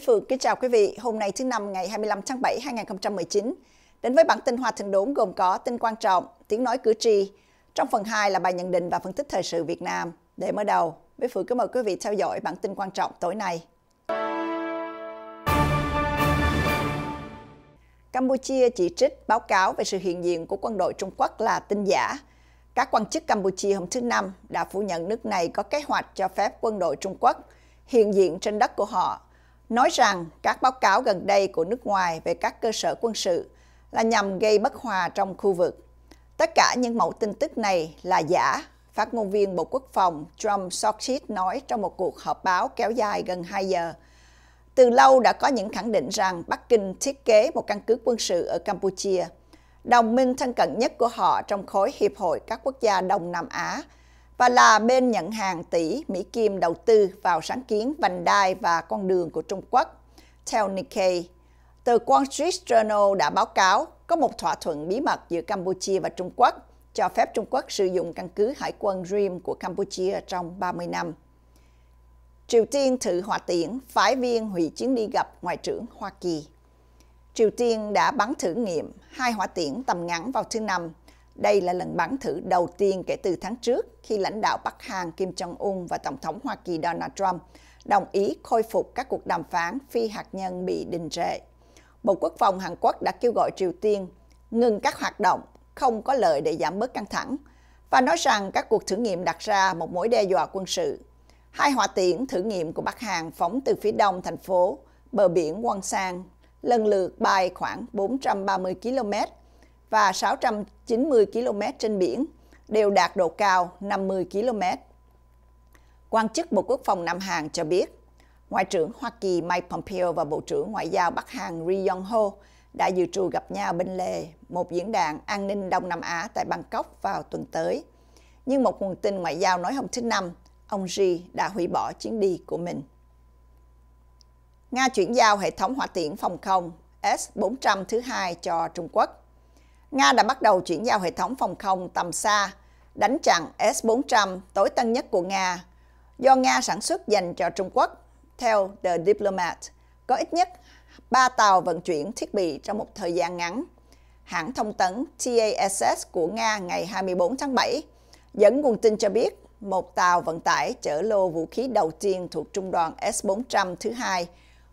Thúy Phương kính chào quý vị. Hôm nay thứ năm ngày 25 tháng 7 2019. Đến với bản tin Hoa thường Đốn gồm có tin quan trọng, tiếng nói cử tri. Trong phần 2 là bài nhận định và phân tích thời sự Việt Nam. Để mở đầu, Thúy Phương kính mời quý vị theo dõi bản tin quan trọng tối nay. Campuchia chỉ trích báo cáo về sự hiện diện của quân đội Trung Quốc là tin giả. Các quan chức Campuchia hôm thứ Năm đã phủ nhận nước này có kế hoạch cho phép quân đội Trung Quốc hiện diện trên đất của họ nói rằng các báo cáo gần đây của nước ngoài về các cơ sở quân sự là nhằm gây bất hòa trong khu vực. Tất cả những mẫu tin tức này là giả, phát ngôn viên Bộ Quốc phòng Trump Sokchit nói trong một cuộc họp báo kéo dài gần 2 giờ. Từ lâu đã có những khẳng định rằng Bắc Kinh thiết kế một căn cứ quân sự ở Campuchia. Đồng minh thân cận nhất của họ trong khối Hiệp hội các quốc gia Đông Nam Á – và là bên nhận hàng tỷ Mỹ Kim đầu tư vào sáng kiến vành đai và con đường của Trung Quốc. Theo Nikkei, tờ Wall Street Journal đã báo cáo có một thỏa thuận bí mật giữa Campuchia và Trung Quốc cho phép Trung Quốc sử dụng căn cứ hải quân Dream của Campuchia trong 30 năm. Triều Tiên thử hỏa tiễn phái viên hủy chuyến đi gặp Ngoại trưởng Hoa Kỳ. Triều Tiên đã bắn thử nghiệm hai hỏa tiễn tầm ngắn vào thứ Năm đây là lần bắn thử đầu tiên kể từ tháng trước khi lãnh đạo Bắc Hàn Kim Jong-un và Tổng thống Hoa Kỳ Donald Trump đồng ý khôi phục các cuộc đàm phán phi hạt nhân bị đình trệ. Bộ Quốc phòng Hàn Quốc đã kêu gọi Triều Tiên ngừng các hoạt động không có lợi để giảm bớt căng thẳng và nói rằng các cuộc thử nghiệm đặt ra một mối đe dọa quân sự. Hai hỏa tiễn thử nghiệm của Bắc Hàn phóng từ phía đông thành phố, bờ biển Wonsan, lần lượt bay khoảng 430 km và 690 km trên biển, đều đạt độ cao 50 km. Quan chức Bộ Quốc phòng Nam Hàn cho biết, Ngoại trưởng Hoa Kỳ Mike Pompeo và Bộ trưởng Ngoại giao Bắc Hàn Ri Yong Ho đã dự trù gặp nhau bên lề một diễn đàn an ninh Đông Nam Á tại Bangkok vào tuần tới. Nhưng một nguồn tin ngoại giao nói hôm thứ Năm, ông Ri đã hủy bỏ chuyến đi của mình. Nga chuyển giao hệ thống hỏa tiễn phòng không S-400 thứ hai cho Trung Quốc. Nga đã bắt đầu chuyển giao hệ thống phòng không tầm xa, đánh chặn S-400 tối tân nhất của Nga, do Nga sản xuất dành cho Trung Quốc. Theo The Diplomat, có ít nhất 3 tàu vận chuyển thiết bị trong một thời gian ngắn. Hãng thông tấn TASS của Nga ngày 24 tháng 7 dẫn nguồn tin cho biết một tàu vận tải chở lô vũ khí đầu tiên thuộc trung đoàn S-400 thứ hai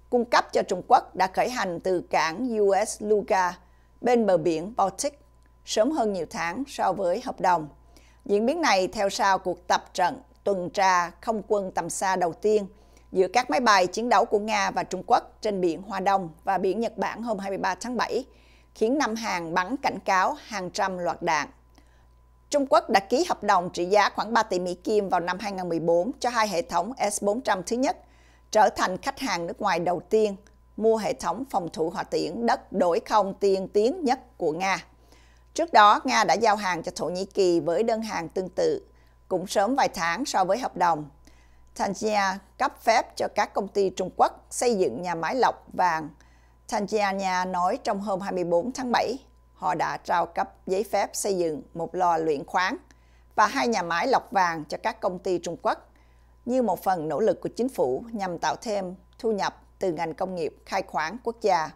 cung cấp cho Trung Quốc đã khởi hành từ cảng US Luga bên bờ biển Baltic sớm hơn nhiều tháng so với hợp đồng. Diễn biến này theo sau cuộc tập trận tuần tra không quân tầm xa đầu tiên giữa các máy bay chiến đấu của Nga và Trung Quốc trên biển Hoa Đông và biển Nhật Bản hôm 23 tháng 7, khiến năm hàng bắn cảnh cáo hàng trăm loạt đạn. Trung Quốc đã ký hợp đồng trị giá khoảng 3 tỷ Mỹ Kim vào năm 2014 cho hai hệ thống S-400 thứ nhất, trở thành khách hàng nước ngoài đầu tiên mua hệ thống phòng thủ hỏa tiễn đất đổi không tiên tiến nhất của Nga. Trước đó, Nga đã giao hàng cho Thổ Nhĩ Kỳ với đơn hàng tương tự, cũng sớm vài tháng so với hợp đồng. Tanzania cấp phép cho các công ty Trung Quốc xây dựng nhà máy lọc vàng. Tanzania nói trong hôm 24 tháng 7, họ đã trao cấp giấy phép xây dựng một lò luyện khoáng và hai nhà máy lọc vàng cho các công ty Trung Quốc như một phần nỗ lực của chính phủ nhằm tạo thêm thu nhập từ ngành công nghiệp khai khoáng quốc gia.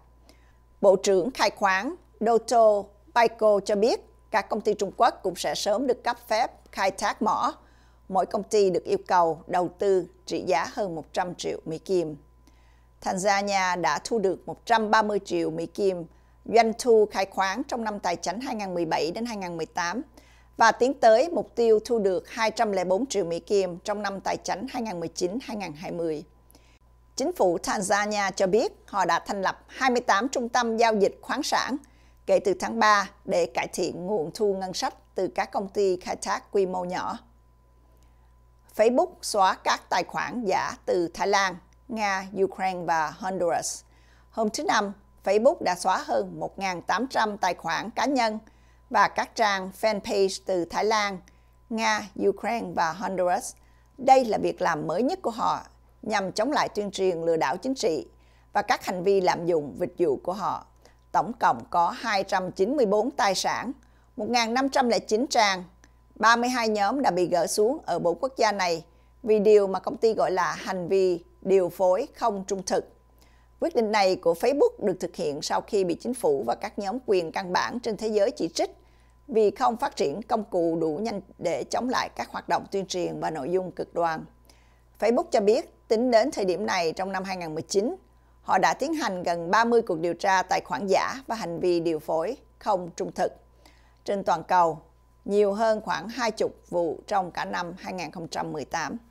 Bộ trưởng khai khoáng Doto Baiko cho biết các công ty Trung Quốc cũng sẽ sớm được cấp phép khai thác mỏ. Mỗi công ty được yêu cầu đầu tư trị giá hơn 100 triệu Mỹ Kim. Tanzania đã thu được 130 triệu Mỹ Kim doanh thu khai khoáng trong năm tài chính 2017 đến 2018 và tiến tới mục tiêu thu được 204 triệu Mỹ Kim trong năm tài chính 2019-2020. Chính phủ Tanzania cho biết họ đã thành lập 28 trung tâm giao dịch khoáng sản kể từ tháng 3 để cải thiện nguồn thu ngân sách từ các công ty khai thác quy mô nhỏ. Facebook xóa các tài khoản giả từ Thái Lan, Nga, Ukraine và Honduras. Hôm thứ Năm, Facebook đã xóa hơn 1.800 tài khoản cá nhân và các trang fanpage từ Thái Lan, Nga, Ukraine và Honduras. Đây là việc làm mới nhất của họ nhằm chống lại tuyên truyền lừa đảo chính trị và các hành vi lạm dụng dịch vụ của họ. Tổng cộng có 294 tài sản, 1.509 trang, 32 nhóm đã bị gỡ xuống ở bốn quốc gia này vì điều mà công ty gọi là hành vi điều phối không trung thực. Quyết định này của Facebook được thực hiện sau khi bị chính phủ và các nhóm quyền căn bản trên thế giới chỉ trích vì không phát triển công cụ đủ nhanh để chống lại các hoạt động tuyên truyền và nội dung cực đoan. Facebook cho biết tính đến thời điểm này trong năm 2019, họ đã tiến hành gần 30 cuộc điều tra tài khoản giả và hành vi điều phối không trung thực. Trên toàn cầu, nhiều hơn khoảng 20 vụ trong cả năm 2018.